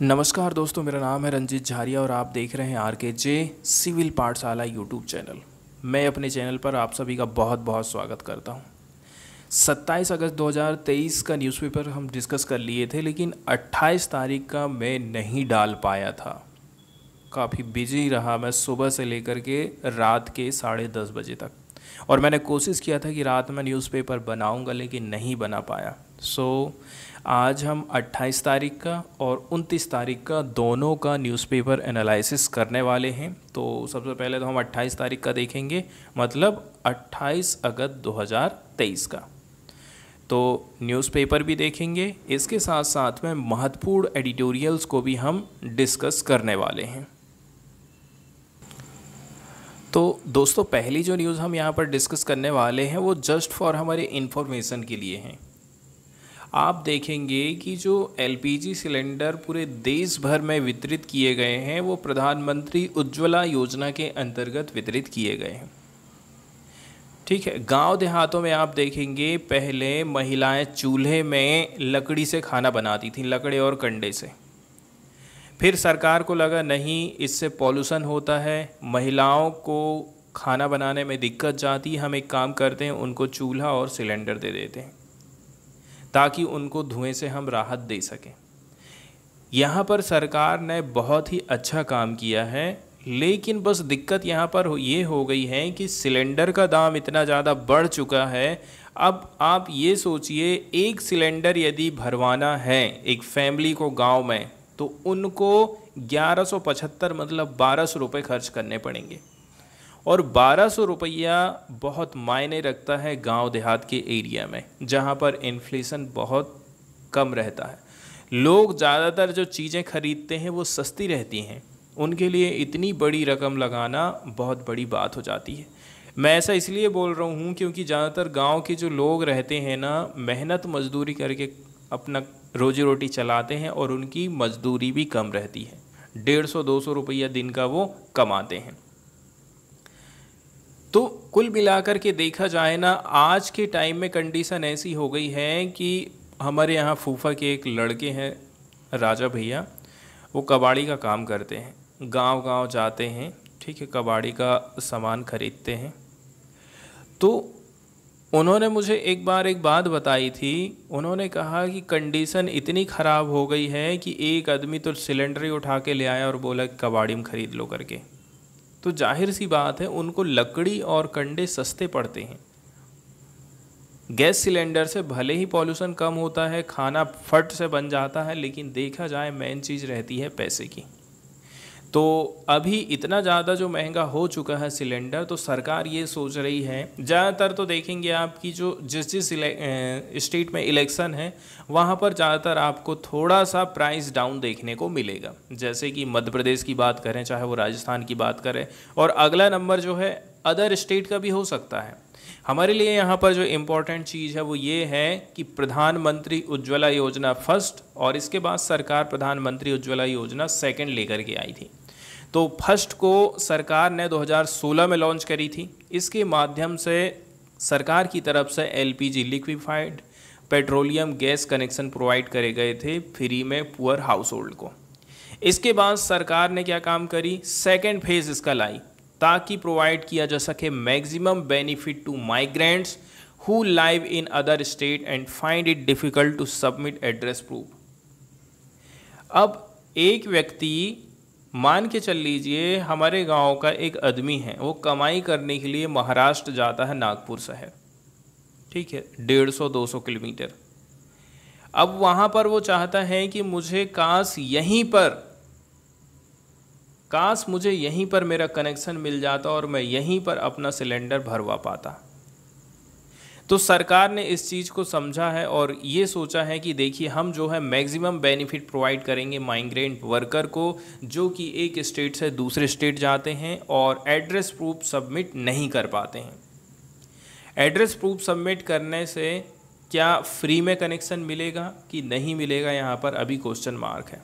नमस्कार दोस्तों मेरा नाम है रंजीत झारिया और आप देख रहे हैं R K J civil Pathshala YouTube channel मैं अपने चैनल पर आप सभी का बहुत बहुत स्वागत करता हूं 27 अगस्त 2023 का न्यूज़पेपर हम डिस्कस कर लिए थे लेकिन 28 तारीख का मैं नहीं डाल पाया था काफ़ी बिजी रहा मैं सुबह से लेकर के रात के साढ़े दस बजे तक और मैंने कोशिश किया था कि रात में न्यूज़पेपर बनाऊंगा लेकिन नहीं बना पाया सो so, आज हम 28 तारीख का और 29 तारीख का दोनों का न्यूज़पेपर एनालिसिस करने वाले हैं तो सबसे पहले तो हम 28 तारीख का देखेंगे मतलब 28 अगस्त 2023 का तो न्यूज़पेपर भी देखेंगे इसके साथ साथ में महत्वपूर्ण एडिटोरियल्स को भी हम डिस्कस करने वाले हैं तो दोस्तों पहली जो न्यूज़ हम यहाँ पर डिस्कस करने वाले हैं वो जस्ट फॉर हमारे इन्फॉर्मेशन के लिए हैं आप देखेंगे कि जो एलपीजी सिलेंडर पूरे देश भर में वितरित किए गए हैं वो प्रधानमंत्री उज्ज्वला योजना के अंतर्गत वितरित किए गए हैं ठीक है गांव देहातों में आप देखेंगे पहले महिलाएं चूल्हे में लकड़ी से खाना बनाती थी लकड़े और कंडे से फिर सरकार को लगा नहीं इससे पॉल्यूशन होता है महिलाओं को खाना बनाने में दिक्कत जाती हम एक काम करते हैं उनको चूल्हा और सिलेंडर दे देते हैं ताकि उनको धुएं से हम राहत दे सकें यहाँ पर सरकार ने बहुत ही अच्छा काम किया है लेकिन बस दिक्कत यहाँ पर ये हो गई है कि सिलेंडर का दाम इतना ज़्यादा बढ़ चुका है अब आप ये सोचिए एक सिलेंडर यदि भरवाना है एक फैमिली को गांव में तो उनको 1175 मतलब बारह सौ रुपये खर्च करने पड़ेंगे और बारह सौ रुपया बहुत मायने रखता है गांव देहात के एरिया में जहां पर इन्फ्लेशन बहुत कम रहता है लोग ज़्यादातर जो चीज़ें खरीदते हैं वो सस्ती रहती हैं उनके लिए इतनी बड़ी रकम लगाना बहुत बड़ी बात हो जाती है मैं ऐसा इसलिए बोल रहा हूँ क्योंकि ज़्यादातर गांव के जो लोग रहते हैं ना मेहनत मजदूरी करके अपना रोजी रोटी चलाते हैं और उनकी मजदूरी भी कम रहती है डेढ़ सौ दो सौ रुपया दिन का वो कमाते हैं तो कुल मिलाकर के देखा जाए ना आज के टाइम में कंडीशन ऐसी हो गई है कि हमारे यहाँ फूफा के एक लड़के हैं राजा भैया वो कबाड़ी का काम करते हैं गांव गांव जाते हैं ठीक है कबाड़ी का सामान खरीदते हैं तो उन्होंने मुझे एक बार एक बात बताई थी उन्होंने कहा कि कंडीशन इतनी ख़राब हो गई है कि एक आदमी तो सिलेंडर ही उठा के ले आया और बोला कबाड़ी में ख़रीद लो करके तो जाहिर सी बात है उनको लकड़ी और कंडे सस्ते पड़ते हैं गैस सिलेंडर से भले ही पॉल्यूशन कम होता है खाना फट से बन जाता है लेकिन देखा जाए मेन चीज़ रहती है पैसे की तो अभी इतना ज़्यादा जो महंगा हो चुका है सिलेंडर तो सरकार ये सोच रही है ज़्यादातर तो देखेंगे आपकी जो जिस जिस स्टेट में इलेक्शन है वहाँ पर ज़्यादातर आपको थोड़ा सा प्राइस डाउन देखने को मिलेगा जैसे कि मध्य प्रदेश की बात करें चाहे वो राजस्थान की बात करें और अगला नंबर जो है अदर स्टेट का भी हो सकता है हमारे लिए यहाँ पर जो इम्पोर्टेंट चीज़ है वो ये है कि प्रधानमंत्री उज्ज्वला योजना फर्स्ट और इसके बाद सरकार प्रधानमंत्री उज्ज्वला योजना सेकंड लेकर के आई थी तो फर्स्ट को सरकार ने 2016 में लॉन्च करी थी इसके माध्यम से सरकार की तरफ से LPG liquefied petroleum gas connection provide करे गए थे फ्री में पुअर हाउस होल्ड को इसके बाद सरकार ने क्या काम करी सेकेंड फेज़ इसका लाई ताकि प्रोवाइड किया जा सके maximum benefit to migrants who live in other state and find it difficult to submit address proof अब एक व्यक्ति मान के चल लीजिए हमारे गांव का एक आदमी है वो कमाई करने के लिए महाराष्ट्र जाता है नागपुर शहर ठीक है डेढ़ सौ दो सौ किलोमीटर अब वहाँ पर वो चाहता है कि मुझे काश यहीं पर काश मुझे यहीं पर मेरा कनेक्शन मिल जाता और मैं यहीं पर अपना सिलेंडर भरवा पाता तो सरकार ने इस चीज़ को समझा है और ये सोचा है कि देखिए हम जो है मैक्सिमम बेनिफिट प्रोवाइड करेंगे माइग्रेंट वर्कर को जो कि एक स्टेट से दूसरे स्टेट जाते हैं और एड्रेस प्रूफ सबमिट नहीं कर पाते हैं एड्रेस प्रूफ सबमिट करने से क्या फ्री में कनेक्शन मिलेगा कि नहीं मिलेगा यहाँ पर अभी क्वेश्चन मार्क है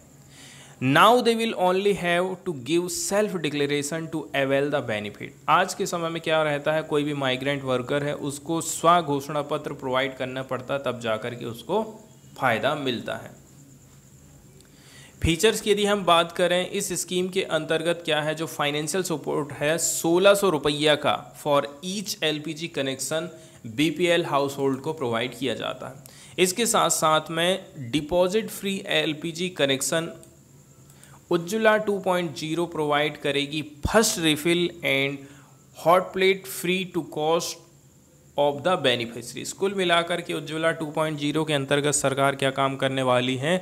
now they will only have to give self declaration to avail the benefit आज के समय में क्या रहता है कोई भी माइग्रेंट वर्कर है उसको स्व घोषणा पत्र प्रोवाइड करना पड़ता है तब जाकर के उसको फ़ायदा मिलता है फीचर्स की यदि हम बात करें इस स्कीम के अंतर्गत क्या है जो फाइनेंशियल सपोर्ट है सोलह सौ रुपया का for each L P G connection BPL household को प्रोवाइड किया जाता है इसके साथ साथ में deposit free L P G connection Ujjwala 2.0 provide करेगी first refill and hot plate free to cost of the beneficiaries कुल मिलाकर के उज्ज्वला 2.0 के अंतर्गत सरकार क्या काम करने वाली है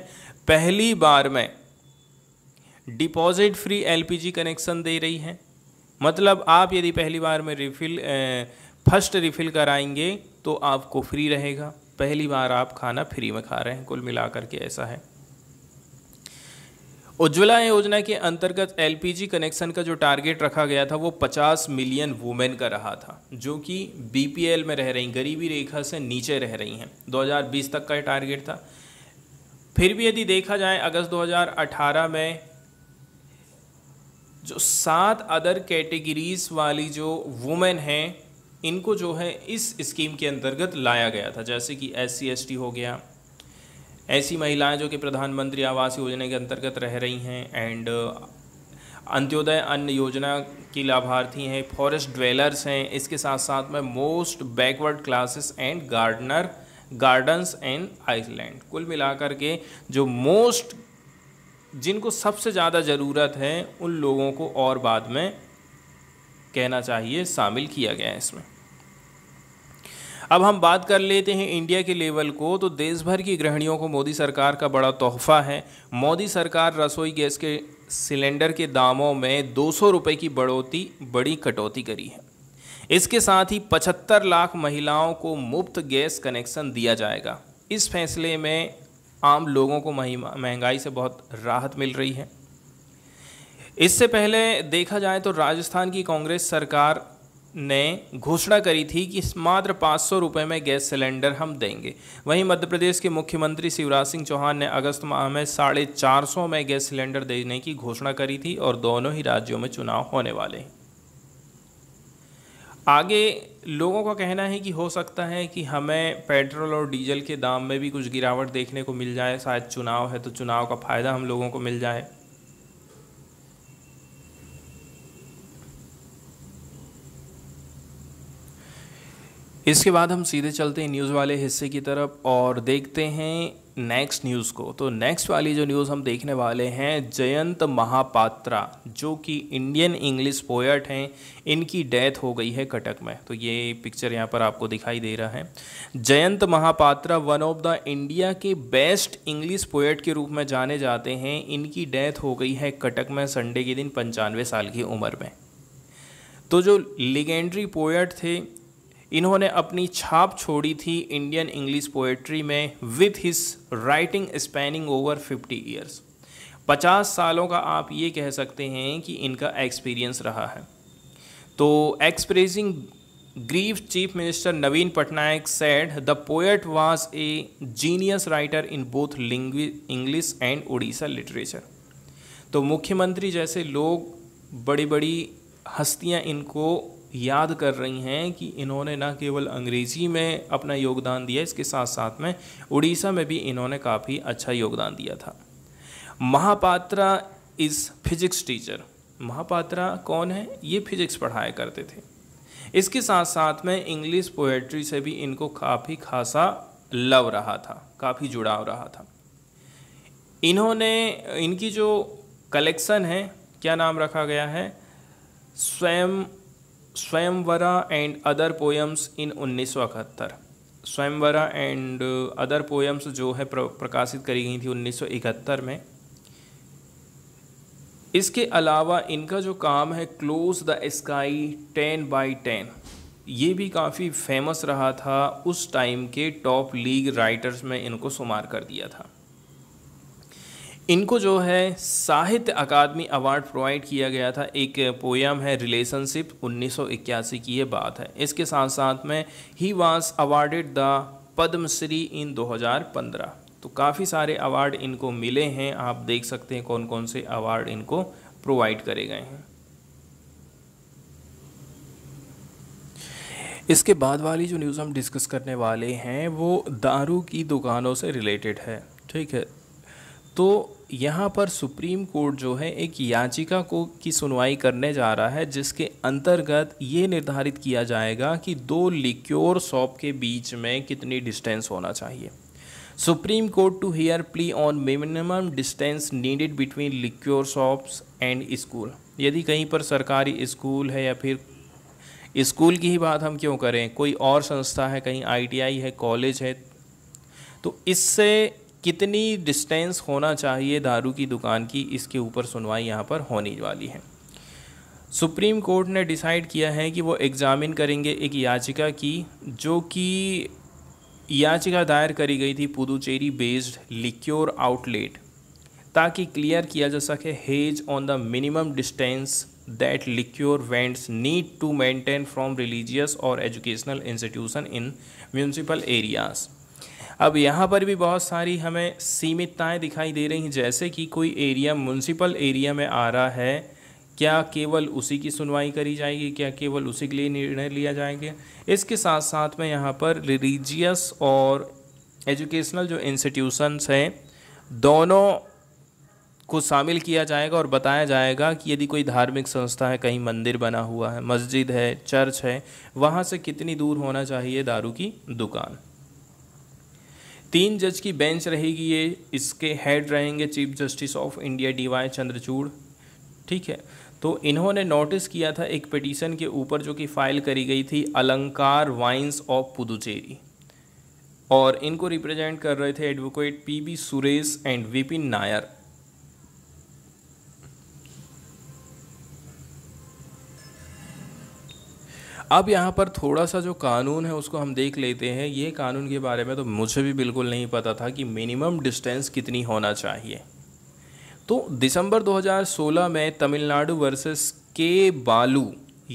पहली बार में डिपॉजिट फ्री एलपीजी कनेक्शन दे रही है मतलब आप यदि पहली बार में रिफिल फर्स्ट रिफिल कराएंगे तो आपको फ्री रहेगा पहली बार आप खाना फ्री में खा रहे हैं कुल मिलाकर के ऐसा है उज्ज्वला योजना के अंतर्गत एलपीजी कनेक्शन का जो टारगेट रखा गया था वो 50 मिलियन वुमेन का रहा था जो कि बीपीएल में रह रही गरीबी रेखा से नीचे रह रही हैं 2020 तक का टारगेट था फिर भी यदि देखा जाए अगस्त 2018 में जो सात अदर कैटेगरीज वाली जो वुमेन हैं इनको जो है इस स्कीम के अंतर्गत लाया गया था जैसे कि एस सी हो गया ऐसी महिलाएं जो कि प्रधानमंत्री आवास योजना के अंतर्गत रह रही हैं एंड uh, अंत्योदय अन्न योजना की लाभार्थी हैं फॉरेस्ट ड्वेलर्स हैं इसके साथ साथ में most backward classes and gardener gardens and Iceland कुल मिलाकर के जो मोस्ट जिनको सबसे ज़्यादा ज़रूरत है उन लोगों को और बाद में कहना चाहिए शामिल किया गया है इसमें अब हम बात कर लेते हैं इंडिया के लेवल को तो देश भर की गृहणियों को मोदी सरकार का बड़ा तोहफा है मोदी सरकार रसोई गैस के सिलेंडर के दामों में दो सौ रुपये की बढ़ोती बड़ी कटौती करी है इसके साथ ही पचहत्तर लाख महिलाओं को मुफ्त गैस कनेक्शन दिया जाएगा इस फैसले में आम लोगों को महंगाई से बहुत राहत मिल रही है इससे पहले देखा जाए तो राजस्थान की कांग्रेस सरकार ने घोषणा करी थी कि मात्र पाँच सौ रुपये में गैस सिलेंडर हम देंगे वहीं मध्य प्रदेश के मुख्यमंत्री शिवराज सिंह चौहान ने अगस्त माह में साढ़े चार सौ में गैस सिलेंडर देने की घोषणा करी थी और दोनों ही राज्यों में चुनाव होने वाले हैं आगे लोगों का कहना है कि हो सकता है कि हमें पेट्रोल और डीजल के दाम में भी कुछ गिरावट देखने को मिल जाए शायद चुनाव है तो चुनाव का फ़ायदा हम लोगों को मिल जाए इसके बाद हम सीधे चलते हैं न्यूज़ वाले हिस्से की तरफ और देखते हैं नेक्स्ट न्यूज़ को तो नेक्स्ट वाली जो न्यूज़ हम देखने वाले हैं जयंत महापात्रा जो कि इंडियन इंग्लिश पोएट हैं इनकी डेथ हो गई है कटक में तो ये पिक्चर यहाँ पर आपको दिखाई दे रहा है Jayanta Mahapatra one of the India के बेस्ट इंग्लिश पोएट के रूप में जाने जाते हैं इनकी डेथ हो गई है कटक में संडे के दिन पंचानवे साल की उम्र में तो जो लिगेंड्री पोएट थे इन्होंने अपनी छाप छोड़ी थी इंडियन इंग्लिश पोएट्री में with his writing spanning over fifty years पचास सालों का आप ये कह सकते हैं कि इनका एक्सपीरियंस रहा है तो expressing grief chief minister Naveen Patnaik said the poet was a genius writer in both English and Orissa literature तो मुख्यमंत्री जैसे लोग बड़ी बड़ी हस्तियां इनको याद कर रही हैं कि इन्होंने न केवल अंग्रेज़ी में अपना योगदान दिया इसके साथ साथ में उड़ीसा में भी इन्होंने काफ़ी अच्छा योगदान दिया था Mahapatra is physics teacher Mahapatra कौन है ये फिजिक्स पढ़ाया करते थे इसके साथ साथ में इंग्लिश पोएट्री से भी इनको काफ़ी खासा लव रहा था काफ़ी जुड़ाव रहा था इन्होंने इनकी जो कलेक्शन है क्या नाम रखा गया है Swayam Swayamvara and other poems इन उन्नीस सौ इकहत्तर स्वयंवरा एंड अदर पोएम्स जो है प्रकाशित करी गई थी 1971 में इसके अलावा इनका जो काम है close the sky ten by ten ये भी काफ़ी फेमस रहा था उस टाइम के टॉप लीग राइटर्स में इनको शुमार कर दिया था इनको जो है साहित्य अकादमी अवार्ड प्रोवाइड किया गया था एक पोयम है रिलेशनशिप 1981 की ये बात है इसके साथ साथ में ही was awarded the Padma Shri in 2015 तो काफ़ी सारे अवार्ड इनको मिले हैं आप देख सकते हैं कौन कौन से अवार्ड इनको प्रोवाइड करे गए हैं इसके बाद वाली जो न्यूज़ हम डिस्कस करने वाले हैं वो दारू की दुकानों से रिलेटेड है ठीक है तो यहाँ पर सुप्रीम कोर्ट जो है एक याचिका को की सुनवाई करने जा रहा है जिसके अंतर्गत ये निर्धारित किया जाएगा कि दो लिक्योर शॉप के बीच में कितनी डिस्टेंस होना चाहिए supreme court to hear plea on minimum distance needed between liquor shops and school यदि कहीं पर सरकारी स्कूल है या फिर स्कूल की ही बात हम क्यों करें कोई और संस्था है कहीं आईटीआई है कॉलेज है तो इससे कितनी डिस्टेंस होना चाहिए दारू की दुकान की इसके ऊपर सुनवाई यहाँ पर होने वाली है सुप्रीम कोर्ट ने डिसाइड किया है कि वो एग्ज़ामिन करेंगे एक याचिका की जो कि याचिका दायर करी गई थी पुदुचेरी बेस्ड लिक्योर आउटलेट ताकि क्लियर किया जा सके has on the minimum distance that liquor vends need to maintain from religious और educational institution in municipal areas अब यहाँ पर भी बहुत सारी हमें सीमितताएँ दिखाई दे रही हैं जैसे कि कोई एरिया म्यूनसिपल एरिया में आ रहा है क्या केवल उसी की सुनवाई करी जाएगी क्या केवल उसी के लिए निर्णय लिया जाएंगे इसके साथ साथ में यहाँ पर रिलीजियस और एजुकेशनल जो इंस्टीट्यूशंस हैं दोनों को शामिल किया जाएगा और बताया जाएगा कि यदि कोई धार्मिक संस्था है कहीं मंदिर बना हुआ है मस्जिद है चर्च है वहाँ से कितनी दूर होना चाहिए दारू की दुकान तीन जज की बेंच रहेगी ये इसके हेड रहेंगे chief justice of India D Y Chandrachud ठीक है तो इन्होंने नोटिस किया था एक पिटीशन के ऊपर जो कि फाइल करी गई थी अलंकार वाइन्स ऑफ पुदुचेरी और इनको रिप्रेजेंट कर रहे थे advocate PB Suresh and Vipin Nair अब यहाँ पर थोड़ा सा जो कानून है उसको हम देख लेते हैं ये कानून के बारे में तो मुझे भी बिल्कुल नहीं पता था कि मिनिमम डिस्टेंस कितनी होना चाहिए तो दिसंबर 2016 में तमिलनाडु वर्सेस के बालू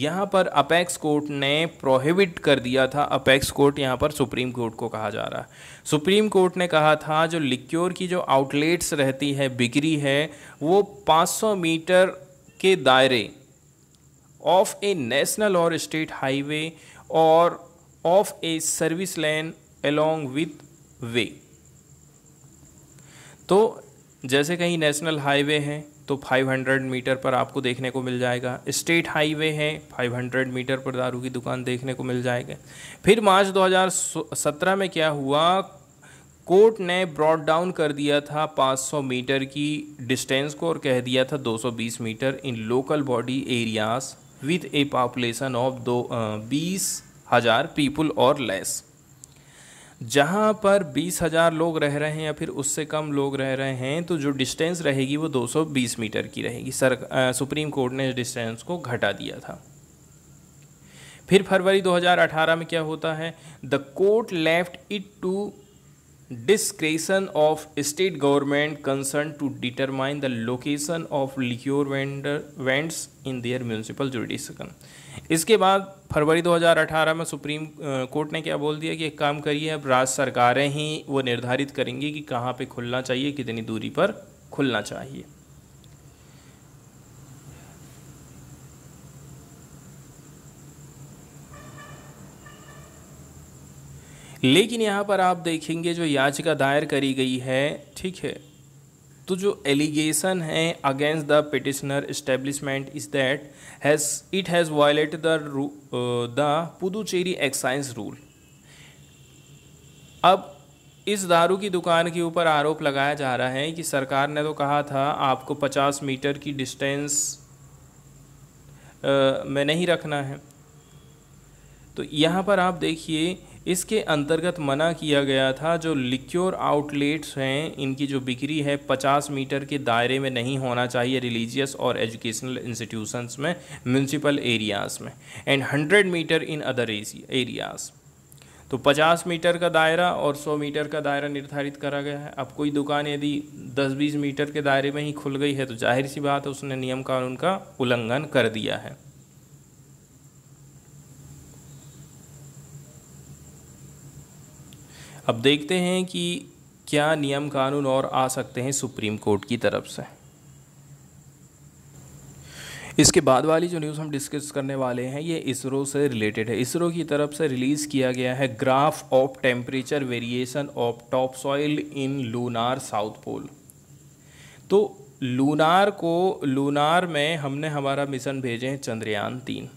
यहाँ पर अपेक्स कोर्ट ने प्रोहिबिट कर दिया था अपेक्स कोर्ट यहाँ पर सुप्रीम कोर्ट को कहा जा रहा है सुप्रीम कोर्ट ने कहा था जो लिक्योर की जो आउटलेट्स रहती है बिक्री है वो 500 मीटर के दायरे ऑफ ए नेशनल और स्टेट हाईवे और of a service lane along with way तो जैसे कहीं नेशनल हाईवे हैं तो 500 मीटर पर आपको देखने को मिल जाएगा स्टेट हाईवे हैं 500 मीटर पर दारू की दुकान देखने को मिल जाएगा फिर मार्च 2017 में क्या हुआ कोर्ट ने ब्रॉड डाउन कर दिया था 500 मीटर की डिस्टेंस को और कह दिया था 220 metre in local body areas with a population of दो बीस हज़ार पीपुल और लेस जहाँ पर बीस हज़ार लोग रह रहे हैं या फिर उससे कम लोग रह रहे हैं तो जो डिस्टेंस रहेगी वो 220 मीटर की रहेगी सर आ, सुप्रीम कोर्ट ने इस डिस्टेंस को घटा दिया था फिर फरवरी 2018 में क्या होता है the court left it to discretion of state government concerned to determine the location of liquor vendor vents in their municipal jurisdiction इसके बाद फरवरी 2018 में सुप्रीम कोर्ट ने क्या बोल दिया कि एक काम करिए अब राज्य सरकारें ही वो निर्धारित करेंगी कि कहाँ पे खुलना चाहिए कितनी दूरी पर खुलना चाहिए लेकिन यहाँ पर आप देखेंगे जो याचिका दायर करी गई है ठीक है तो जो एलिगेशन है against the petitioner establishment is that has it has violate the the Puducherry excise rule अब इस दारू की दुकान के ऊपर आरोप लगाया जा रहा है कि सरकार ने तो कहा था आपको 50 मीटर की डिस्टेंस uh, में नहीं रखना है तो यहाँ पर आप देखिए इसके अंतर्गत मना किया गया था जो लिक्योर आउटलेट्स हैं इनकी जो बिक्री है 50 मीटर के दायरे में नहीं होना चाहिए रिलीजियस और एजुकेशनल इंस्टीट्यूशंस में म्यूनसिपल एरियाज़ में and 100 metre in other areas तो 50 मीटर का दायरा और 100 मीटर का दायरा निर्धारित करा गया है अब कोई दुकान यदि 10-20 मीटर के दायरे में ही खुल गई है तो जाहिर सी बात है उसने नियम कानून का उल्लंघन कर दिया है अब देखते हैं कि क्या नियम कानून और आ सकते हैं सुप्रीम कोर्ट की तरफ से इसके बाद वाली जो न्यूज़ हम डिस्कस करने वाले हैं ये इसरो से रिलेटेड है इसरो की तरफ से रिलीज़ किया गया है graph of temperature variation of top soil in lunar south pole तो लूनार को लूनार में हमने हमारा मिशन भेजे हैं चंद्रयान तीन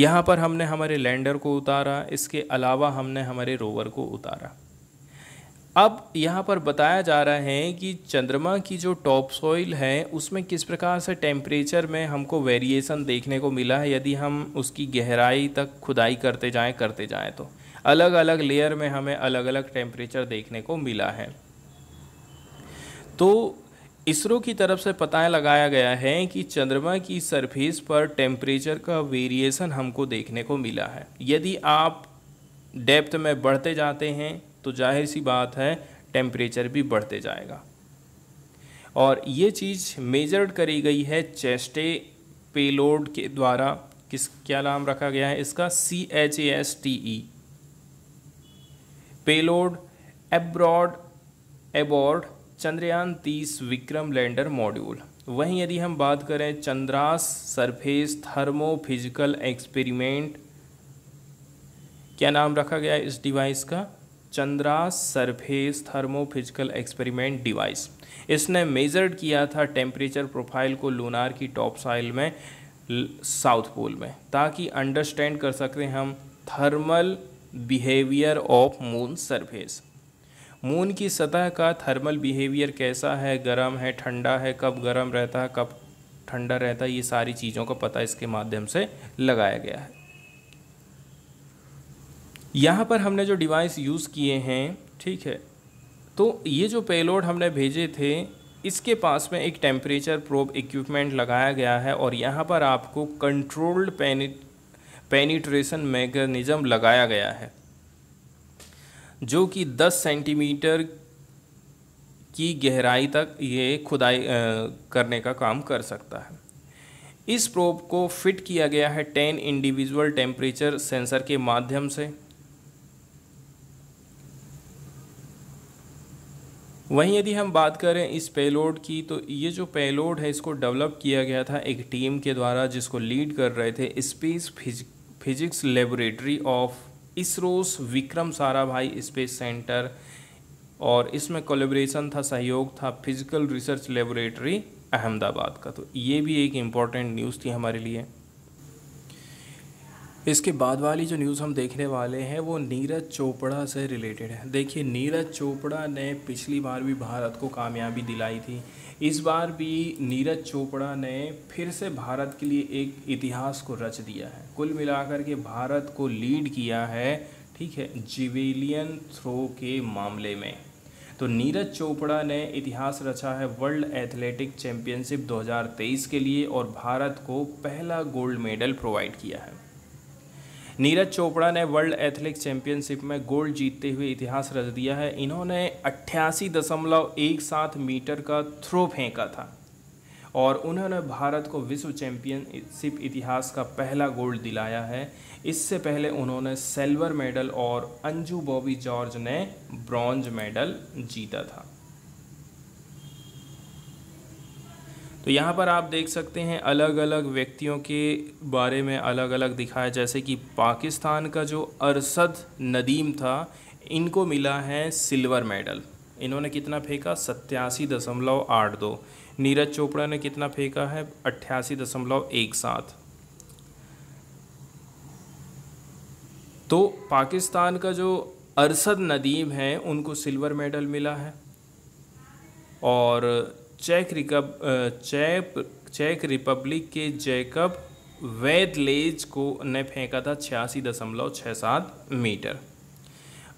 यहाँ पर हमने हमारे लैंडर को उतारा इसके अलावा हमने हमारे रोवर को उतारा अब यहाँ पर बताया जा रहा है कि चंद्रमा की जो टॉप सॉइल है उसमें किस प्रकार से टेम्परेचर में हमको वेरिएशन देखने को मिला है यदि हम उसकी गहराई तक खुदाई करते जाएं करते जाएं तो अलग अलग लेयर में हमें अलग अलग टेम्परेचर देखने को मिला है तो इसरो की तरफ से पता लगाया गया है कि चंद्रमा की सरफेस पर टेम्परेचर का वेरिएशन हमको देखने को मिला है यदि आप डेप्थ में बढ़ते जाते हैं तो जाहिर सी बात है टेम्परेचर भी बढ़ते जाएगा और ये चीज़ मेजर्ड करी गई है चेस्टे पेलोड के द्वारा किस क्या नाम रखा गया है इसका C H A S T E payload abroad aboard Chandrayaan तीस विक्रम लैंडर मॉड्यूल वहीं यदि हम बात करें Chandra's surface thermophysical experiment क्या नाम रखा गया है इस डिवाइस का Chandra surface thermophysical experiment device इसने मेजर्ड किया था टेम्परेचर प्रोफाइल को लूनार की टॉप साइल में साउथ पोल में ताकि अंडरस्टैंड कर सकते हम thermal behaviour of moon surface moon की सतह का थर्मल बिहेवियर कैसा है गर्म है ठंडा है कब गर्म रहता है कब ठंडा रहता है ये सारी चीज़ों का पता इसके माध्यम से लगाया गया है यहाँ पर हमने जो डिवाइस यूज़ किए हैं ठीक है तो ये जो पेलोड हमने भेजे थे इसके पास में एक टेम्परेचर प्रोब इक्विपमेंट लगाया गया है और यहाँ पर आपको कंट्रोल्ड पेनि पेनिट्रेशन मैगनिज़म लगाया गया है जो कि 10 सेंटीमीटर की गहराई तक ये खुदाई करने का काम कर सकता है इस प्रोब को फिट किया गया है 10 इंडिविजुअल टेम्परेचर सेंसर के माध्यम से वहीं यदि हम बात करें इस पेलोड की तो ये जो पेलोड है इसको डेवलप किया गया था एक टीम के द्वारा जिसको लीड कर रहे थे space physics laboratory of ISRO's Vikram Sarabhai space centre और इसमें कोलेब्रेशन था सहयोग था फिजिकल रिसर्च लेबोरेटरी अहमदाबाद का तो ये भी एक इम्पॉर्टेंट न्यूज़ थी हमारे लिए इसके बाद वाली जो न्यूज़ हम देखने वाले हैं वो नीरज चोपड़ा से रिलेटेड है देखिए नीरज चोपड़ा ने पिछली बार भी भारत को कामयाबी दिलाई थी इस बार भी नीरज चोपड़ा ने फिर से भारत के लिए एक इतिहास को रच दिया है कुल मिलाकर के भारत को लीड किया है ठीक है जिवेलियन थ्रो के मामले में तो नीरज चोपड़ा ने इतिहास रचा है वर्ल्ड एथलेटिक चैम्पियनशिप 2023 के लिए और भारत को पहला गोल्ड मेडल प्रोवाइड किया है नीरज चोपड़ा ने वर्ल्ड एथलेटिक्स चैंपियनशिप में गोल्ड जीतते हुए इतिहास रच दिया है इन्होंने अट्ठासी दशमलव एक सात मीटर का थ्रो फेंका था और उन्होंने भारत को विश्व चैंपियनशिप इतिहास का पहला गोल्ड दिलाया है इससे पहले उन्होंने सिल्वर मेडल और अंजू बॉबी जॉर्ज ने ब्रॉन्ज मेडल जीता था तो यहाँ पर आप देख सकते हैं अलग अलग व्यक्तियों के बारे में अलग अलग दिखाया जैसे कि पाकिस्तान का जो अरसद नदीम था इनको मिला है सिल्वर मेडल इन्होंने कितना फेंका सत्यासी दशमलव आठ दो नीरज चोपड़ा ने कितना फेंका है अट्ठासी दशमलव एक सात तो पाकिस्तान का जो अरसद नदीम है उनको सिल्वर मेडल मिला है और चेक रिकब चेक चेक रिपब्लिक के जैकब वेदलेज को ने फेंका था छियासी दशमलव छः सात मीटर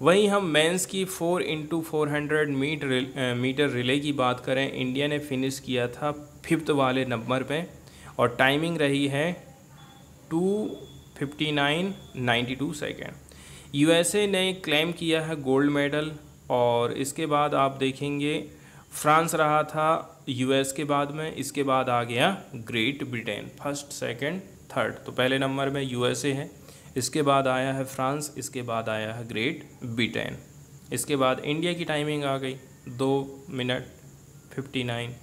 वहीं हम मेंस की four into four hundred metre metre relay की बात करें इंडिया ने फिनिश किया था फिफ्थ वाले नंबर पे और टाइमिंग रही है two fifty nine ninety two second USA ने क्लेम किया है गोल्ड मेडल और इसके बाद आप देखेंगे फ्रांस रहा था यूएस के बाद में इसके बाद आ गया Great Britain first second third तो पहले नंबर में यूएसए है इसके बाद आया है फ्रांस इसके बाद आया है ग्रेट ब्रिटेन इसके बाद इंडिया की टाइमिंग आ गई दो मिनट फिफ्टी नाइन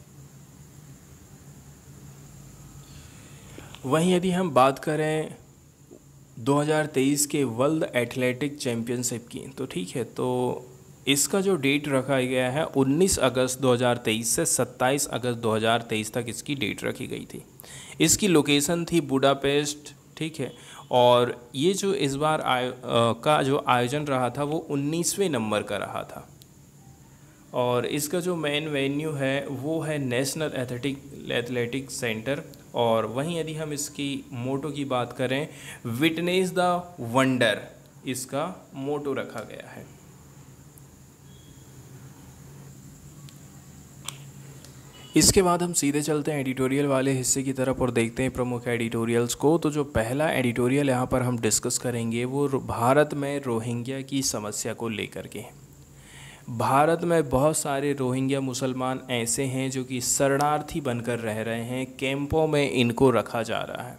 वहीं यदि हम बात करें 2023 के वर्ल्ड एथलेटिक चैम्पियनशिप की तो ठीक है तो इसका जो डेट रखा गया है 19 अगस्त 2023 से 27 अगस्त 2023 तक इसकी डेट रखी गई थी इसकी लोकेशन थी बुडापेस्ट ठीक है और ये जो इस बार आ, का जो आयोजन रहा था वो 19वें नंबर का रहा था और इसका जो मेन वेन्यू है वो है नेशनल एथलेटिक एथलेटिक सेंटर और वहीं यदि हम इसकी मोटो की बात करें विटनेस द वंडर इसका मोटो रखा गया है इसके बाद हम सीधे चलते हैं एडिटोरियल वाले हिस्से की तरफ और देखते हैं प्रमुख एडिटोरियल्स को तो जो पहला एडिटोरियल यहाँ पर हम डिस्कस करेंगे वो भारत में रोहिंग्या की समस्या को लेकर के भारत में बहुत सारे रोहिंग्या मुसलमान ऐसे हैं जो कि शरणार्थी बनकर रह रहे हैं कैंपों में इनको रखा जा रहा है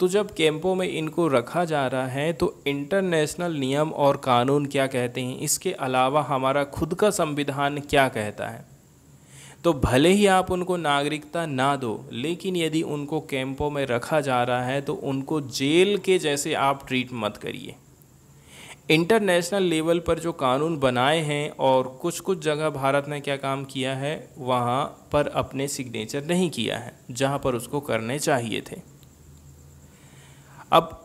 तो जब कैंपों में इनको रखा जा रहा है तो इंटरनेशनल नियम और कानून क्या कहते हैं इसके अलावा हमारा खुद का संविधान क्या कहता है तो भले ही आप उनको नागरिकता ना दो लेकिन यदि उनको कैंपों में रखा जा रहा है तो उनको जेल के जैसे आप ट्रीट मत करिए इंटरनेशनल लेवल पर जो कानून बनाए हैं और कुछ कुछ जगह भारत ने क्या काम किया है वहाँ पर अपने सिग्नेचर नहीं किया है जहाँ पर उसको करने चाहिए थे अब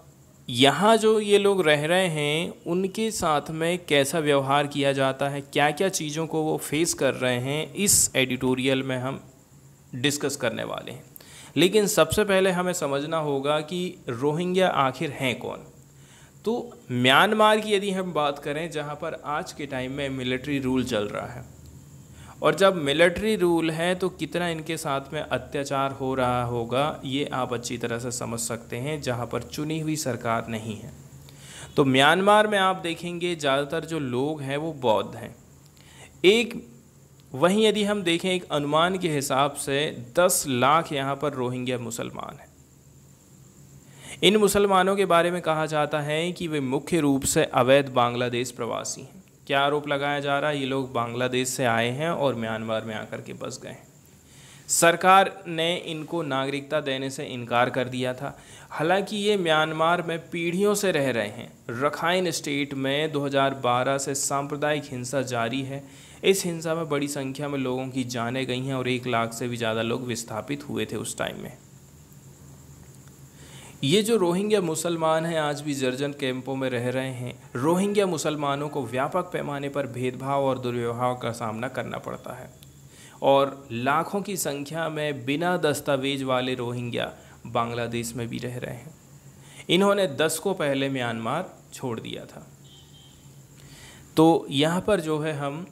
यहाँ जो ये लोग रह रहे हैं उनके साथ में कैसा व्यवहार किया जाता है क्या क्या चीज़ों को वो फेस कर रहे हैं इस एडिटोरियल में हम डिस्कस करने वाले हैं लेकिन सबसे पहले हमें समझना होगा कि रोहिंग्या आखिर हैं कौन तो म्यांमार की यदि हम बात करें जहाँ पर आज के टाइम में मिलिट्री रूल चल रहा है और जब मिलिट्री रूल है तो कितना इनके साथ में अत्याचार हो रहा होगा ये आप अच्छी तरह से समझ सकते हैं जहाँ पर चुनी हुई सरकार नहीं है तो म्यांमार में आप देखेंगे ज़्यादातर जो लोग हैं वो बौद्ध हैं एक वहीं यदि हम देखें एक अनुमान के हिसाब से दस लाख यहाँ पर रोहिंग्या मुसलमान हैं इन मुसलमानों के बारे में कहा जाता है कि वे मुख्य रूप से अवैध बांग्लादेश प्रवासी हैं क्या आरोप लगाया जा रहा है ये लोग बांग्लादेश से आए हैं और म्यांमार में आकर के बस गए हैं सरकार ने इनको नागरिकता देने से इनकार कर दिया था हालांकि ये म्यांमार में पीढ़ियों से रह रहे हैं रखाइन स्टेट में 2012 से सांप्रदायिक हिंसा जारी है इस हिंसा में बड़ी संख्या में लोगों की जाने गई हैं और एक लाख से भी ज़्यादा लोग विस्थापित हुए थे उस टाइम में ये जो रोहिंग्या मुसलमान हैं आज भी जर्जन कैंपों में रह रहे हैं रोहिंग्या मुसलमानों को व्यापक पैमाने पर भेदभाव और दुर्व्यवहार का सामना करना पड़ता है और लाखों की संख्या में बिना दस्तावेज वाले रोहिंग्या बांग्लादेश में भी रह रहे हैं इन्होंने दस को पहले म्यांमार छोड़ दिया था तो यहाँ पर जो है हम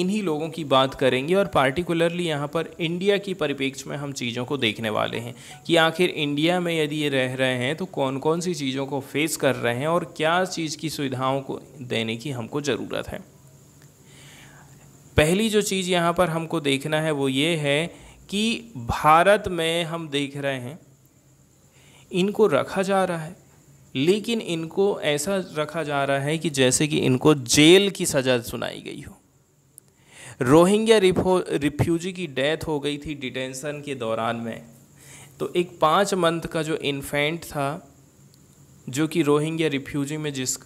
इन्हीं लोगों की बात करेंगे और पार्टिकुलरली यहाँ पर इंडिया की परिप्रेक्ष्य में हम चीज़ों को देखने वाले हैं कि आखिर इंडिया में यदि ये रह रहे हैं तो कौन कौन सी चीज़ों को फेस कर रहे हैं और क्या चीज़ की सुविधाओं को देने की हमको ज़रूरत है पहली जो चीज़ यहाँ पर हमको देखना है वो ये है कि भारत में हम देख रहे हैं इनको रखा जा रहा है लेकिन इनको ऐसा रखा जा रहा है कि जैसे कि इनको जेल की सज़ा सुनाई गई हो रोहिंग्या रिफ्यूजी की डेथ हो गई थी डिटेंशन के दौरान में तो एक पाँच मंथ का जो इन्फेंट था जो कि रोहिंग्या रिफ्यूजी में जिस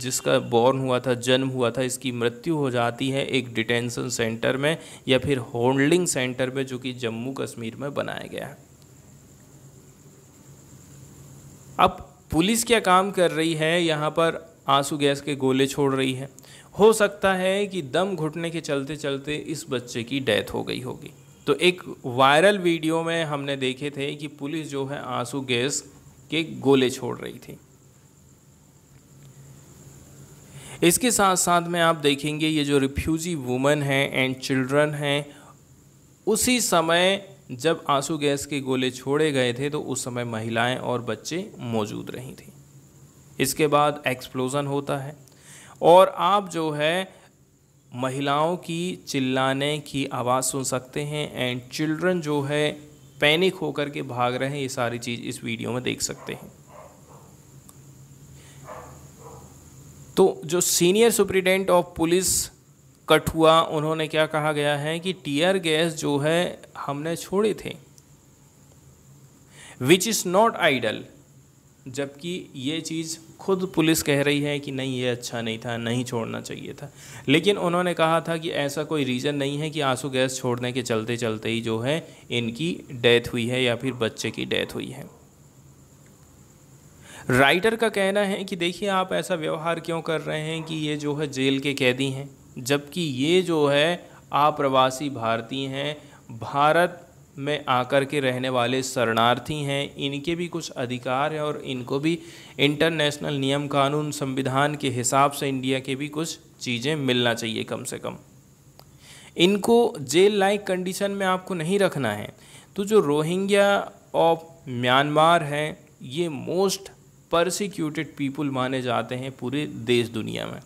जिसका बॉर्न हुआ था जन्म हुआ था इसकी मृत्यु हो जाती है एक डिटेंशन सेंटर में या फिर होल्डिंग सेंटर में जो कि जम्मू कश्मीर में बनाया गया है अब पुलिस क्या काम कर रही है यहाँ पर आंसू गैस के गोले छोड़ रही है हो सकता है कि दम घुटने के चलते चलते इस बच्चे की डेथ हो गई होगी तो एक वायरल वीडियो में हमने देखे थे कि पुलिस जो है आंसू गैस के गोले छोड़ रही थी इसके साथ साथ में आप देखेंगे ये जो रिफ्यूजी वुमन हैं एंड चिल्ड्रन हैं उसी समय जब आंसू गैस के गोले छोड़े गए थे तो उस समय महिलाएं और बच्चे मौजूद रही थी इसके बाद एक्सप्लोज़न होता है और आप जो है महिलाओं की चिल्लाने की आवाज़ सुन सकते हैं एंड चिल्ड्रन जो है पैनिक होकर के भाग रहे हैं ये सारी चीज़ इस वीडियो में देख सकते हैं तो जो senior superintendent of police Kathua उन्होंने क्या कहा गया है कि टीयर गैस जो है हमने छोड़े थे विच इज़ नॉट आइडल जबकि ये चीज़ खुद पुलिस कह रही है कि नहीं ये अच्छा नहीं था नहीं छोड़ना चाहिए था लेकिन उन्होंने कहा था कि ऐसा कोई रीज़न नहीं है कि आंसू गैस छोड़ने के चलते चलते ही जो है इनकी डेथ हुई है या फिर बच्चे की डेथ हुई है राइटर का कहना है कि देखिए आप ऐसा व्यवहार क्यों कर रहे हैं कि ये जो है जेल के कैदी हैं जबकि ये जो है आप्रवासी भारतीय हैं भारत में आकर के रहने वाले शरणार्थी हैं इनके भी कुछ अधिकार हैं और इनको भी इंटरनेशनल नियम कानून संविधान के हिसाब से इंडिया के भी कुछ चीज़ें मिलना चाहिए कम से कम इनको जेल लाइक कंडीशन में आपको नहीं रखना है तो जो रोहिंग्या ऑफ म्यांमार हैं ये मोस्ट परसिक्यूटेड पीपुल माने जाते हैं पूरे देश दुनिया में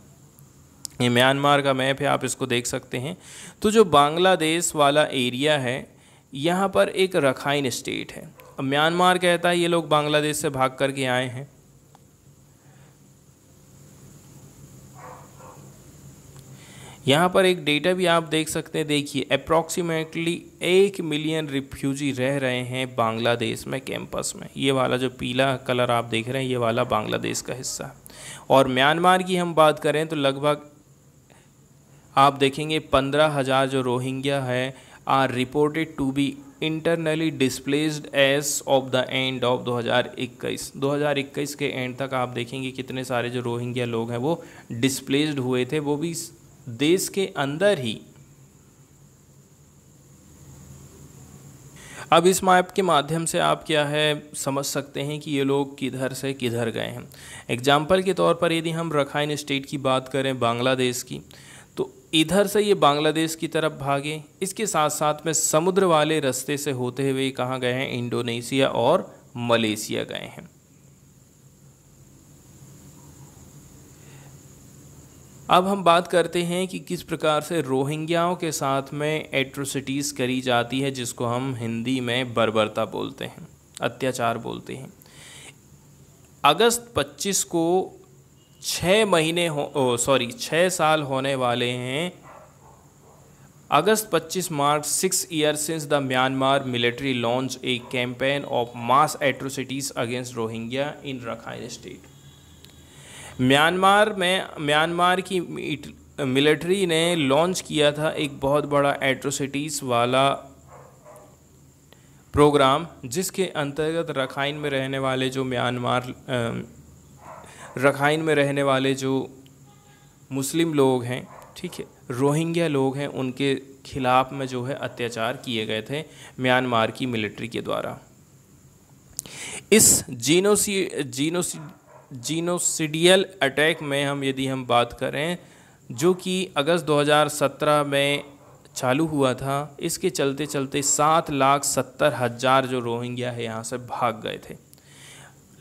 ये म्यांमार का मैप है आप इसको देख सकते हैं तो जो बांग्लादेश वाला एरिया है यहाँ पर एक रखाइन स्टेट है अब म्यांमार कहता है ये लोग बांग्लादेश से भाग करके आए हैं यहाँ पर एक डेटा भी आप देख सकते हैं देखिए अप्रॉक्सीमेटली एक मिलियन रिफ्यूजी रह रहे हैं बांग्लादेश में कैंपस में ये वाला जो पीला कलर आप देख रहे हैं ये वाला बांग्लादेश का हिस्सा और म्यांमार की हम बात करें तो लगभग आप देखेंगे पंद्रह हज़ार जो रोहिंग्या है are reported to be internally displaced as of the end of 2021 2021 के एंड तक आप देखेंगे कितने सारे जो रोहिंग्या लोग हैं वो डिस्प्लेस्ड हुए थे वो भी देश के अंदर ही अब इस मैप के माध्यम से आप क्या है समझ सकते हैं कि ये लोग किधर से किधर गए हैं एग्जाम्पल के तौर पर यदि हम रखाइन स्टेट की बात करें बांग्लादेश की इधर से ये बांग्लादेश की तरफ भागे इसके साथ साथ में समुद्र वाले रास्ते से होते हुए कहाँ गए हैं इंडोनेशिया और मलेशिया गए हैं अब हम बात करते हैं कि किस प्रकार से रोहिंग्याओं के साथ में एट्रोसिटीज़ करी जाती है जिसको हम हिंदी में बर्बरता बोलते हैं अत्याचार बोलते हैं अगस्त 25 को छः महीने हो सॉरी छः साल होने वाले हैं August 25 marks six year since the Myanmar military launch a campaign of mass atrocities against Rohingya in Rakhine state Myanmar में म्यांमार की मिलिट्री ने लॉन्च किया था एक बहुत बड़ा एट्रोसिटीज़ वाला प्रोग्राम जिसके अंतर्गत रखाइन में रहने वाले जो म्यांमार रखाइन में रहने वाले जो मुस्लिम लोग हैं ठीक है रोहिंग्या लोग हैं उनके खिलाफ में जो है अत्याचार किए गए थे म्यांमार की मिलिट्री के द्वारा इस जीनोसी जीनोसी जीनोसिडियल अटैक में हम यदि हम बात करें जो कि अगस्त 2017 में चालू हुआ था इसके चलते चलते सात लाख सत्तर हज़ार जो रोहिंग्या है यहाँ से भाग गए थे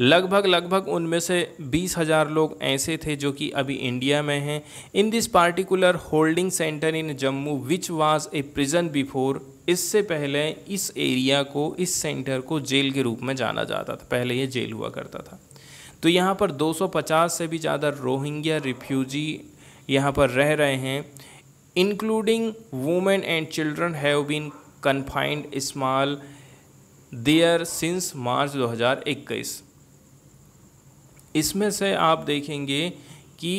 लगभग लगभग उनमें से बीस हज़ार लोग ऐसे थे जो कि अभी इंडिया में हैं in this particular holding centre in Jammu which was a prison before इससे पहले इस एरिया को इस सेंटर को जेल के रूप में जाना जाता था पहले ये जेल हुआ करता था तो यहाँ पर 250 से भी ज़्यादा रोहिंग्या रिफ्यूजी यहाँ पर रह रहे हैं including women and children have been confined small there since March 2021 इसमें से आप देखेंगे कि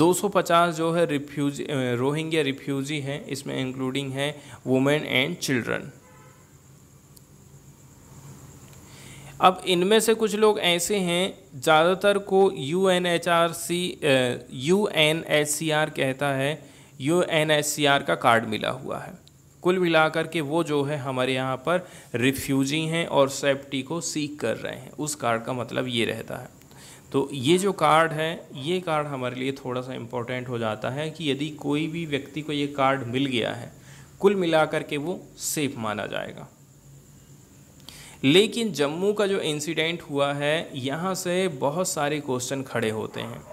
250 जो है रिफ्यूज रोहिंग्या रिफ्यूजी हैं इसमें इंक्लूडिंग है वुमेन एंड चिल्ड्रन अब इनमें से कुछ लोग ऐसे हैं ज़्यादातर को U N H R C U N H C R कहता है U N H C R का कार्ड मिला हुआ है कुल मिलाकर के वो जो है हमारे यहाँ पर रिफ्यूजी हैं और सेफ्टी को सीख कर रहे हैं उस कार्ड का मतलब ये रहता है तो ये जो कार्ड है ये कार्ड हमारे लिए थोड़ा सा इम्पोर्टेंट हो जाता है कि यदि कोई भी व्यक्ति को ये कार्ड मिल गया है कुल मिलाकर के वो सेफ माना जाएगा लेकिन जम्मू का जो इंसिडेंट हुआ है यहाँ से बहुत सारे क्वेश्चन खड़े होते हैं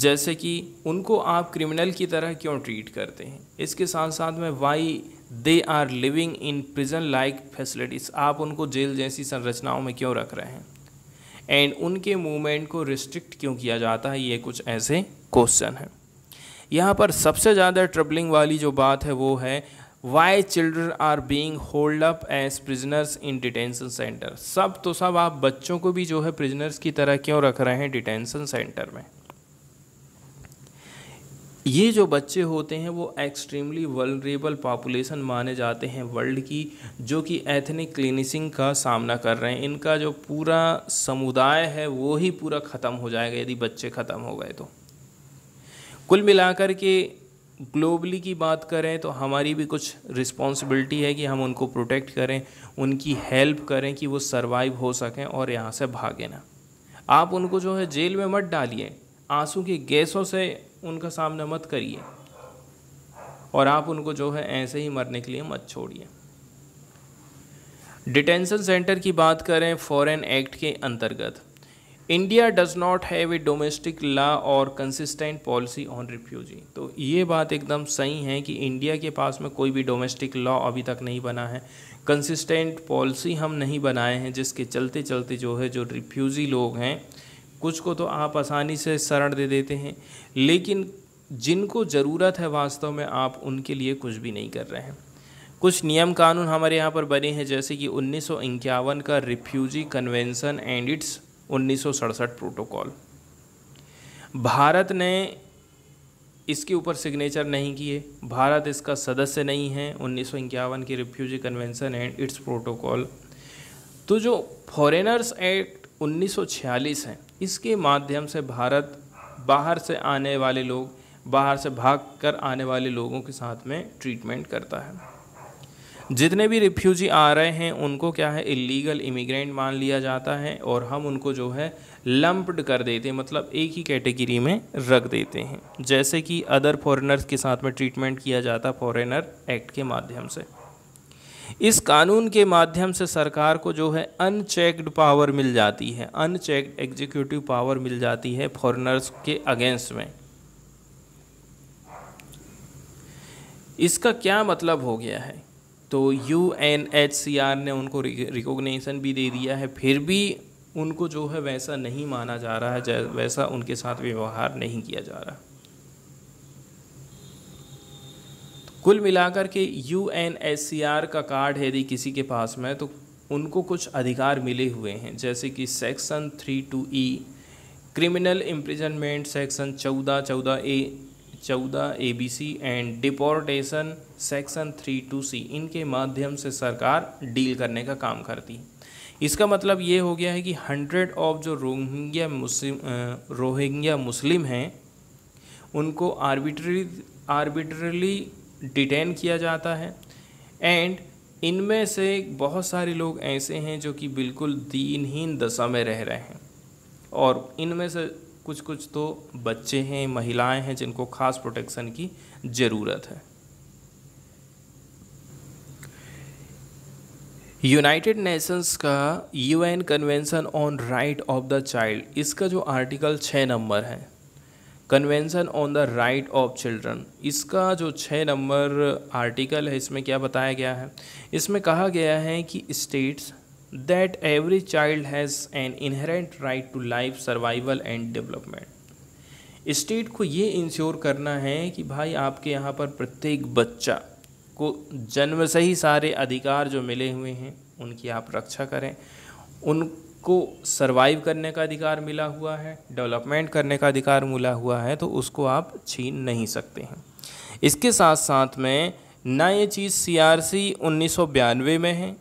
जैसे कि उनको आप क्रिमिनल की तरह क्यों ट्रीट करते हैं इसके साथ साथ में why they are living in prison like facilities आप उनको जेल जैसी संरचनाओं में क्यों रख रहे हैं एंड उनके मूवमेंट को रिस्ट्रिक्ट क्यों किया जाता है ये कुछ ऐसे क्वेश्चन हैं यहाँ पर सबसे ज़्यादा ट्रबलिंग वाली जो बात है वो है why children are being hold up as prisoners in detention centre सब तो सब आप बच्चों को भी जो है प्रिजनर्स की तरह क्यों रख रहे हैं डिटेंसन सेंटर में ये जो बच्चे होते हैं वो एक्सट्रीमली वलरेबल पॉपुलेशन माने जाते हैं वर्ल्ड की जो कि एथनिक क्लिनिसिंग का सामना कर रहे हैं इनका जो पूरा समुदाय है वो ही पूरा ख़त्म हो जाएगा यदि बच्चे ख़त्म हो गए तो कुल मिलाकर के ग्लोबली की बात करें तो हमारी भी कुछ रिस्पॉन्सिबिलिटी है कि हम उनको प्रोटेक्ट करें उनकी हेल्प करें कि वो सर्वाइव हो सकें और यहाँ से भागें ना आप उनको जो है जेल में मत डालिए आंसू की गैसों से उनका सामना मत करिए और आप उनको जो है ऐसे ही मरने के लिए मत छोड़िए डिटेंशन सेंटर की बात करें फॉरेन एक्ट के अंतर्गत India does not have a domestic law और कंसिस्टेंट पॉलिसी ऑन रिफ्यूजी तो ये बात एकदम सही है कि इंडिया के पास में कोई भी डोमेस्टिक लॉ अभी तक नहीं बना है कंसिस्टेंट पॉलिसी हम नहीं बनाए हैं जिसके चलते चलते जो है जो रिफ्यूजी लोग हैं कुछ को तो आप आसानी से शरण दे देते हैं लेकिन जिनको ज़रूरत है वास्तव में आप उनके लिए कुछ भी नहीं कर रहे हैं कुछ नियम कानून हमारे यहाँ पर बने हैं जैसे कि उन्नीस का रिफ्यूजी कन्वेंसन एंड इट्स उन्नीस प्रोटोकॉल भारत ने इसके ऊपर सिग्नेचर नहीं किए भारत इसका सदस्य नहीं है उन्नीस की refugee convention and its protocol तो जो फॉरेनर्स एक्ट 1946 है इसके माध्यम से भारत बाहर से आने वाले लोग बाहर से भाग कर आने वाले लोगों के साथ में ट्रीटमेंट करता है जितने भी रिफ्यूजी आ रहे हैं उनको क्या है इलीगल इमिग्रेंट मान लिया जाता है और हम उनको जो है लम्पड कर देते हैं मतलब एक ही कैटेगरी में रख देते हैं जैसे कि अदर फॉरेनर्स के साथ में ट्रीटमेंट किया जाता फॉरेनर एक्ट के माध्यम से इस कानून के माध्यम से सरकार को जो है अनचेक्ड पावर मिल जाती है अनचेक्ड एग्जीक्यूटिव पावर मिल जाती है फॉरनर्स के अगेंस्ट में इसका क्या मतलब हो गया है तो U N H C R ने उनको रिकॉग्निशन भी दे दिया है फिर भी उनको जो है वैसा नहीं माना जा रहा है वैसा उनके साथ व्यवहार नहीं किया जा रहा कुल मिलाकर के यू का कार्ड है यदि किसी के पास में तो उनको कुछ अधिकार मिले हुए हैं जैसे कि section three two E criminal imprisonment section चौदह चौदह ए चौदह A B C and deportation section three two C इनके माध्यम से सरकार डील करने का काम करती है इसका मतलब ये हो गया है कि हंड्रेड ऑफ जो रोहिंग्या मुस्लिम रोहिंग्या मुस्लिम हैं उनको आर्बिट्री आर्बिट्रली डिटेन किया जाता है एंड इनमें से बहुत सारे लोग ऐसे हैं जो कि बिल्कुल दीनहीन दशा में रह रहे हैं और इनमें से कुछ कुछ तो बच्चे हैं महिलाएं हैं जिनको खास प्रोटेक्शन की ज़रूरत है यूनाइटेड नेशंस का UN convention on right of the child इसका जो आर्टिकल छः नंबर है convention on the right of children इसका जो छः नंबर आर्टिकल है इसमें क्या बताया गया है इसमें कहा गया है कि states that every child has an inherent right to life survival and development state को ये इंश्योर करना है कि भाई आपके यहाँ पर प्रत्येक बच्चा को जन्म से ही सारे अधिकार जो मिले हुए हैं उनकी आप रक्षा करें उन को सरवाइव करने का अधिकार मिला हुआ है डेवलपमेंट करने का अधिकार मिला हुआ है तो उसको आप छीन नहीं सकते हैं इसके साथ साथ में ना ये चीज़ सीआरसी 1992 में है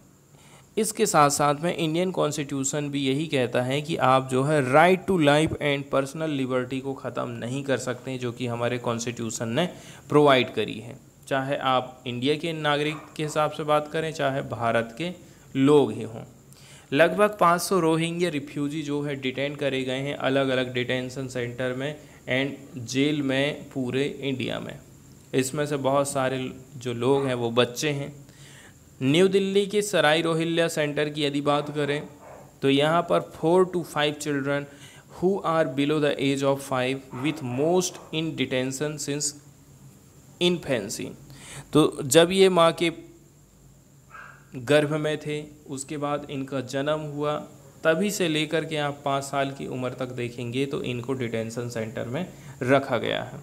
इसके साथ साथ में इंडियन कॉन्स्टिट्यूशन भी यही कहता है कि आप जो है right to life and personal liberty को ख़त्म नहीं कर सकते जो कि हमारे कॉन्स्टिट्यूशन ने प्रोवाइड करी है चाहे आप इंडिया के नागरिक के हिसाब से बात करें चाहे भारत के लोग ही हों लगभग 500 रोहिंग्या रिफ्यूजी जो है डिटेन करे गए हैं अलग अलग डिटेंशन सेंटर में एंड जेल में पूरे इंडिया में इसमें से बहुत सारे जो लोग हैं वो बच्चे हैं न्यू दिल्ली के सराई रोहिल्ला सेंटर की यदि बात करें तो यहाँ पर four two five children who are below the age of five with most in detention since infancy तो जब ये माँ के गर्भ में थे उसके बाद इनका जन्म हुआ तभी से लेकर के आप पाँच साल की उम्र तक देखेंगे तो इनको डिटेंशन सेंटर में रखा गया है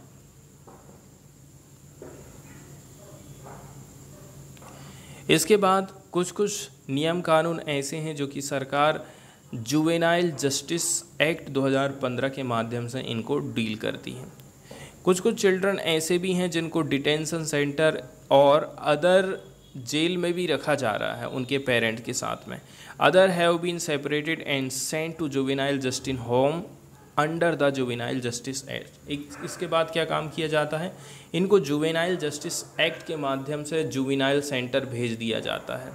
इसके बाद कुछ कुछ नियम कानून ऐसे हैं जो कि सरकार जुवेनाइल जस्टिस एक्ट 2015 के माध्यम से इनको डील करती है कुछ कुछ चिल्ड्रन ऐसे भी हैं जिनको डिटेंशन सेंटर और अदर जेल में भी रखा जा रहा है उनके पेरेंट के साथ में other have been separated and sent to juvenile justice home under the juvenile justice act इसके बाद क्या काम किया जाता है इनको जुबेनाइल जस्टिस एक्ट के माध्यम से जुवेनाइल सेंटर भेज दिया जाता है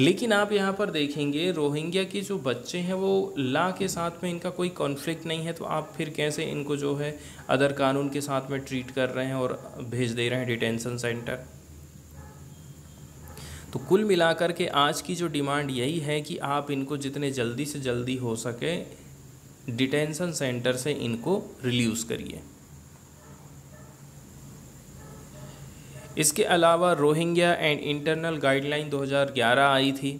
लेकिन आप यहाँ पर देखेंगे रोहिंग्या के जो बच्चे हैं वो ला के साथ में इनका कोई कॉन्फ्लिक्ट नहीं है तो आप फिर कैसे इनको जो है अदर कानून के साथ में ट्रीट कर रहे हैं और भेज दे रहे हैं डिटेंशन सेंटर तो कुल मिलाकर के आज की जो डिमांड यही है कि आप इनको जितने जल्दी से जल्दी हो सके डिटेंशन सेंटर से इनको रिल्यूज़ करिए इसके अलावा रोहिंग्या एंड इंटरनल गाइडलाइन 2011 आई थी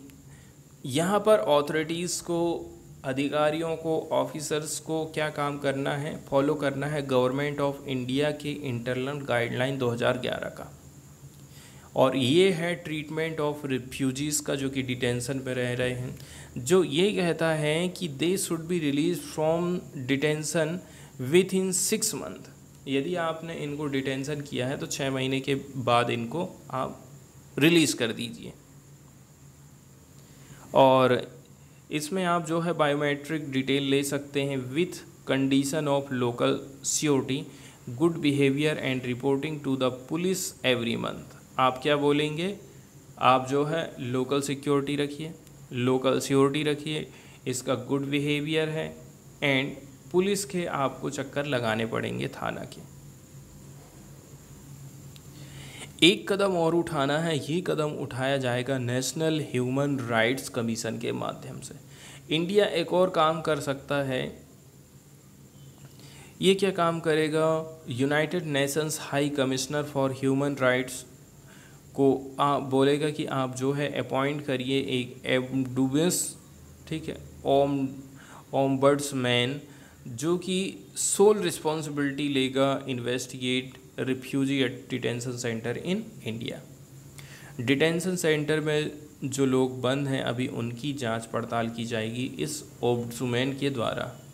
यहाँ पर ऑथोरिटीज़ को अधिकारियों को ऑफिसर्स को क्या काम करना है फॉलो करना है गवर्नमेंट ऑफ इंडिया की इंटरनल गाइडलाइन 2011 का और ये है ट्रीटमेंट ऑफ रिफ्यूजीज़ का जो कि डिटेंशन पर रह रहे हैं जो ये कहता है कि they should be release from detention within six month यदि आपने इनको डिटेंशन किया है तो छः महीने के बाद इनको आप रिलीज़ कर दीजिए और इसमें आप जो है बायोमेट्रिक डिटेल ले सकते हैं with condition of local surety good behaviour and reporting to the police every month आप क्या बोलेंगे आप जो है लोकल सिक्योरिटी रखिए लोकल सियोरिटी रखिए इसका गुड बिहेवियर है एंड पुलिस के आपको चक्कर लगाने पड़ेंगे थाना के एक कदम और उठाना है ये कदम उठाया जाएगा नेशनल ह्यूमन राइट्स कमीशन के माध्यम से इंडिया एक और काम कर सकता है ये क्या काम करेगा United Nations High Commissioner for Human Rights को आप बोलेगा कि आप जो है अपॉइंट करिए एक एमडुबस ठीक है ओम मैन जो कि सोल रिस्पॉन्सिबिलिटी लेगा investigate refugee at detention centre in India detention centre में जो लोग बंद हैं अभी उनकी जांच पड़ताल की जाएगी इस ओब्सुमैन के द्वारा